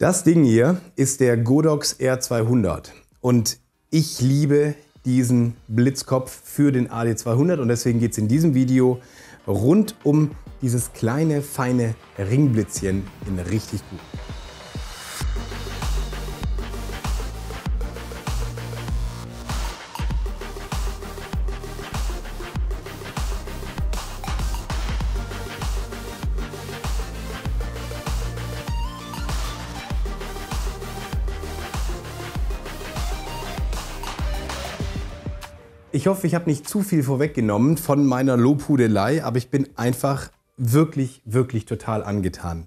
Das Ding hier ist der Godox R200 und ich liebe diesen Blitzkopf für den AD200 und deswegen geht es in diesem Video rund um dieses kleine feine Ringblitzchen in richtig gut. Ich hoffe, ich habe nicht zu viel vorweggenommen von meiner Lobhudelei, aber ich bin einfach wirklich, wirklich total angetan.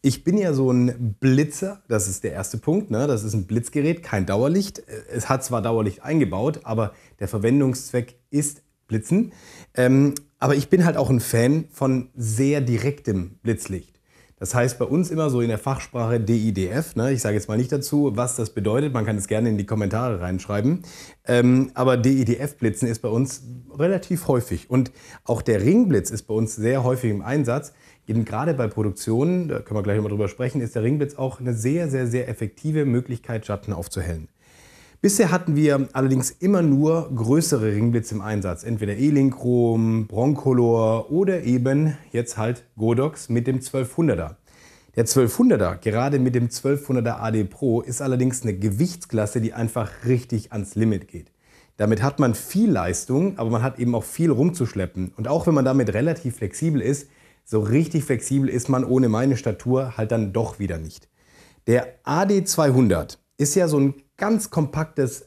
Ich bin ja so ein Blitzer, das ist der erste Punkt. Ne? Das ist ein Blitzgerät, kein Dauerlicht. Es hat zwar Dauerlicht eingebaut, aber der Verwendungszweck ist Blitzen. Ähm, aber ich bin halt auch ein Fan von sehr direktem Blitzlicht. Das heißt bei uns immer so in der Fachsprache DIDF. Ne? Ich sage jetzt mal nicht dazu, was das bedeutet. Man kann es gerne in die Kommentare reinschreiben. Ähm, aber DIDF-Blitzen ist bei uns relativ häufig. Und auch der Ringblitz ist bei uns sehr häufig im Einsatz. Eben gerade bei Produktionen, da können wir gleich nochmal drüber sprechen, ist der Ringblitz auch eine sehr, sehr, sehr effektive Möglichkeit, Schatten aufzuhellen. Bisher hatten wir allerdings immer nur größere Ringblitze im Einsatz, entweder Elinkrom, Broncolor oder eben jetzt halt Godox mit dem 1200er. Der 1200er, gerade mit dem 1200er AD Pro, ist allerdings eine Gewichtsklasse, die einfach richtig ans Limit geht. Damit hat man viel Leistung, aber man hat eben auch viel rumzuschleppen. Und auch wenn man damit relativ flexibel ist, so richtig flexibel ist man ohne meine Statur halt dann doch wieder nicht. Der AD200 ist ja so ein ganz kompaktes,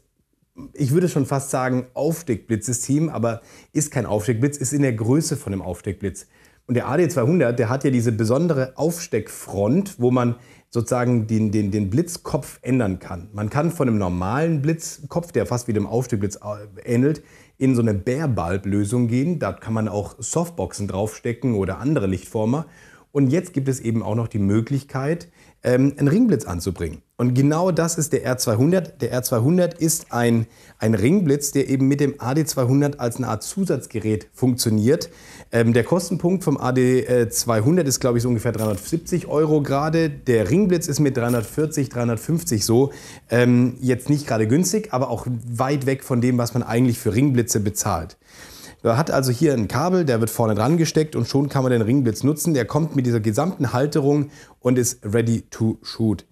ich würde schon fast sagen, Aufsteckblitzsystem, aber ist kein Aufsteckblitz, ist in der Größe von dem Aufsteckblitz. Und der AD200, der hat ja diese besondere Aufsteckfront, wo man sozusagen den, den, den Blitzkopf ändern kann. Man kann von einem normalen Blitzkopf, der fast wie dem Aufsteckblitz äh, ähnelt, in so eine Bärbulb-Lösung gehen. Da kann man auch Softboxen draufstecken oder andere Lichtformer. Und jetzt gibt es eben auch noch die Möglichkeit, ähm, einen Ringblitz anzubringen. Und genau das ist der R200. Der R200 ist ein, ein Ringblitz, der eben mit dem AD200 als eine Art Zusatzgerät funktioniert. Ähm, der Kostenpunkt vom AD200 ist, glaube ich, so ungefähr 370 Euro gerade. Der Ringblitz ist mit 340, 350 so. Ähm, jetzt nicht gerade günstig, aber auch weit weg von dem, was man eigentlich für Ringblitze bezahlt. Er hat also hier ein Kabel, der wird vorne dran gesteckt und schon kann man den Ringblitz nutzen. Der kommt mit dieser gesamten Halterung und ist ready to shoot.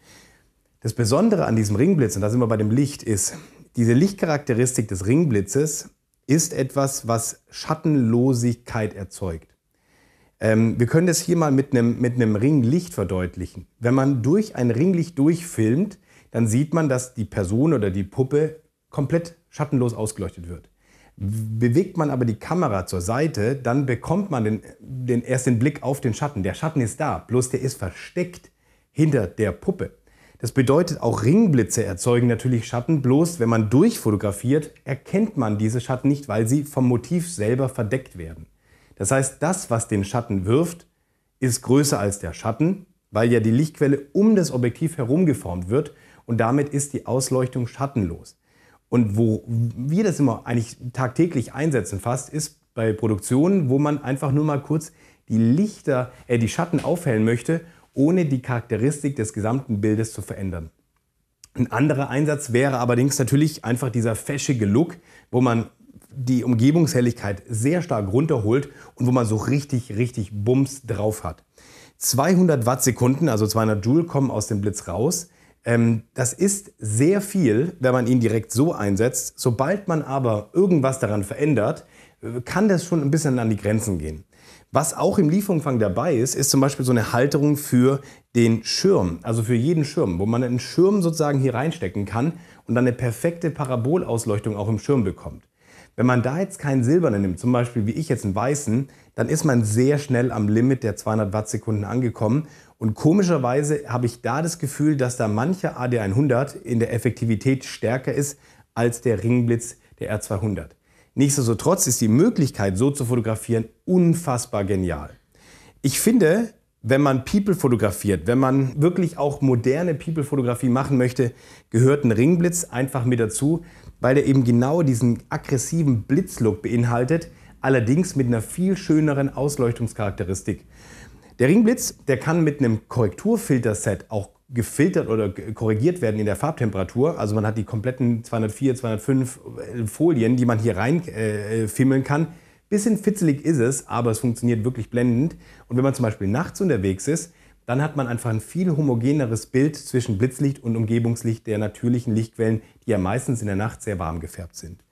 Das Besondere an diesem Ringblitz, und da sind wir bei dem Licht, ist, diese Lichtcharakteristik des Ringblitzes ist etwas, was Schattenlosigkeit erzeugt ähm, wir können das hier mal mit einem, mit einem Ringlicht verdeutlichen. Wenn man durch ein Ringlicht durchfilmt, dann sieht man, dass die Person oder die Puppe komplett schattenlos ausgeleuchtet wird. Bewegt man aber die Kamera zur Seite, dann bekommt man den, den, erst den Blick auf den Schatten. Der Schatten ist da, bloß der ist versteckt hinter der Puppe. Das bedeutet, auch Ringblitze erzeugen natürlich Schatten, bloß wenn man durchfotografiert, erkennt man diese Schatten nicht, weil sie vom Motiv selber verdeckt werden. Das heißt, das, was den Schatten wirft, ist größer als der Schatten, weil ja die Lichtquelle um das Objektiv herum geformt wird und damit ist die Ausleuchtung schattenlos. Und wo wir das immer eigentlich tagtäglich einsetzen fast, ist bei Produktionen, wo man einfach nur mal kurz die Lichter, äh, die Schatten aufhellen möchte, ohne die Charakteristik des gesamten Bildes zu verändern. Ein anderer Einsatz wäre allerdings natürlich einfach dieser fäschige Look, wo man die Umgebungshelligkeit sehr stark runterholt und wo man so richtig, richtig Bums drauf hat. 200 Wattsekunden, also 200 Joule, kommen aus dem Blitz raus. Ähm, das ist sehr viel, wenn man ihn direkt so einsetzt. Sobald man aber irgendwas daran verändert, äh, kann das schon ein bisschen an die Grenzen gehen. Was auch im Lieferumfang dabei ist, ist zum Beispiel so eine Halterung für den Schirm, also für jeden Schirm, wo man einen Schirm sozusagen hier reinstecken kann und dann eine perfekte Parabolausleuchtung auch im Schirm bekommt. Wenn man da jetzt keinen silbernen nimmt, zum Beispiel wie ich jetzt einen weißen, dann ist man sehr schnell am Limit der 200 Wattsekunden angekommen. Und komischerweise habe ich da das Gefühl, dass da mancher AD100 in der Effektivität stärker ist als der Ringblitz der R200. Nichtsdestotrotz ist die Möglichkeit, so zu fotografieren, unfassbar genial. Ich finde, wenn man People fotografiert, wenn man wirklich auch moderne People-Fotografie machen möchte, gehört ein Ringblitz einfach mit dazu, weil er eben genau diesen aggressiven Blitzlook beinhaltet, allerdings mit einer viel schöneren Ausleuchtungscharakteristik. Der Ringblitz, der kann mit einem Korrekturfilterset auch gefiltert oder korrigiert werden in der Farbtemperatur. Also man hat die kompletten 204, 205 äh, Folien, die man hier reinfimmeln äh, äh kann. Bisschen fitzelig ist es, aber es funktioniert wirklich blendend. Und wenn man zum Beispiel nachts unterwegs ist, dann hat man einfach ein viel homogeneres Bild zwischen Blitzlicht und Umgebungslicht der natürlichen Lichtquellen, die ja meistens in der Nacht sehr warm gefärbt sind.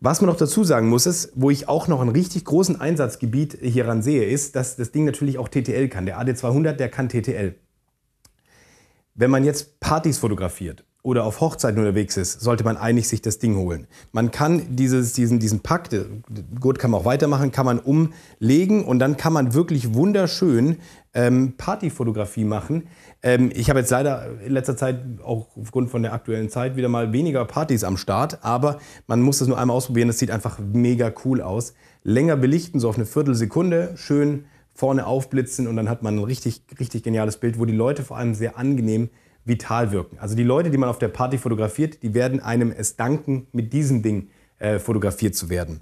Was man noch dazu sagen muss, ist, wo ich auch noch einen richtig großen Einsatzgebiet hieran sehe, ist, dass das Ding natürlich auch TTL kann. Der AD200, der kann TTL. Wenn man jetzt Partys fotografiert oder auf Hochzeiten unterwegs ist, sollte man eigentlich sich das Ding holen. Man kann dieses, diesen, diesen Pakt, äh, gut, kann man auch weitermachen, kann man umlegen und dann kann man wirklich wunderschön ähm, Partyfotografie machen. Ähm, ich habe jetzt leider in letzter Zeit auch aufgrund von der aktuellen Zeit wieder mal weniger Partys am Start, aber man muss das nur einmal ausprobieren, das sieht einfach mega cool aus. Länger belichten, so auf eine Viertelsekunde, schön vorne aufblitzen und dann hat man ein richtig, richtig geniales Bild, wo die Leute vor allem sehr angenehm sind vital wirken. Also die Leute, die man auf der Party fotografiert, die werden einem es danken, mit diesem Ding äh, fotografiert zu werden.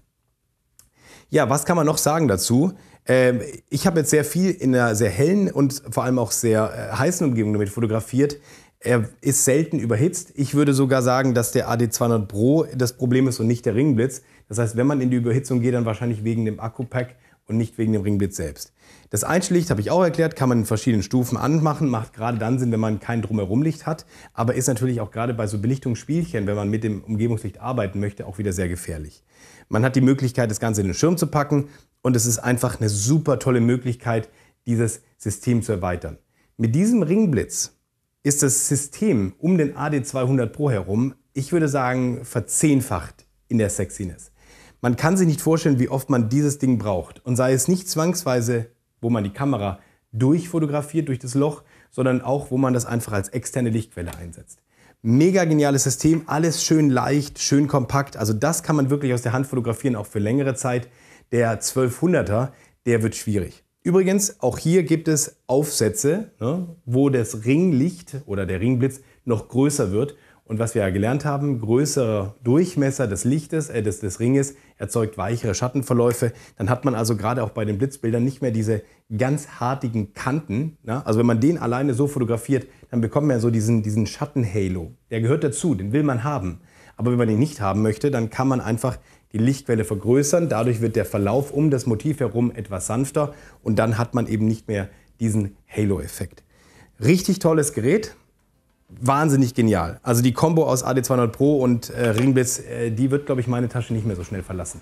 Ja, was kann man noch sagen dazu? Ähm, ich habe jetzt sehr viel in einer sehr hellen und vor allem auch sehr äh, heißen Umgebung damit fotografiert. Er ist selten überhitzt. Ich würde sogar sagen, dass der AD200 Pro das Problem ist und nicht der Ringblitz. Das heißt, wenn man in die Überhitzung geht, dann wahrscheinlich wegen dem Akku-Pack und nicht wegen dem Ringbild selbst. Das Einstellicht, habe ich auch erklärt, kann man in verschiedenen Stufen anmachen, macht gerade dann Sinn, wenn man kein Drumherumlicht hat, aber ist natürlich auch gerade bei so Belichtungsspielchen, wenn man mit dem Umgebungslicht arbeiten möchte, auch wieder sehr gefährlich. Man hat die Möglichkeit, das Ganze in den Schirm zu packen und es ist einfach eine super tolle Möglichkeit, dieses System zu erweitern. Mit diesem Ringblitz ist das System um den AD200 Pro herum, ich würde sagen, verzehnfacht in der Sexiness. Man kann sich nicht vorstellen, wie oft man dieses Ding braucht. Und sei es nicht zwangsweise, wo man die Kamera durchfotografiert durch das Loch, sondern auch, wo man das einfach als externe Lichtquelle einsetzt. Mega geniales System, alles schön leicht, schön kompakt. Also das kann man wirklich aus der Hand fotografieren, auch für längere Zeit. Der 1200er, der wird schwierig. Übrigens, auch hier gibt es Aufsätze, ne, wo das Ringlicht oder der Ringblitz noch größer wird und was wir ja gelernt haben, größerer Durchmesser des Lichtes, äh, des, des Ringes, erzeugt weichere Schattenverläufe. Dann hat man also gerade auch bei den Blitzbildern nicht mehr diese ganz hartigen Kanten. Na? Ne? Also wenn man den alleine so fotografiert, dann bekommt man ja so diesen, diesen Schattenhalo. Der gehört dazu, den will man haben. Aber wenn man den nicht haben möchte, dann kann man einfach die Lichtquelle vergrößern. Dadurch wird der Verlauf um das Motiv herum etwas sanfter und dann hat man eben nicht mehr diesen Halo-Effekt. Richtig tolles Gerät wahnsinnig genial. Also die Combo aus AD200 Pro und äh, Ringbiss, äh, die wird, glaube ich, meine Tasche nicht mehr so schnell verlassen.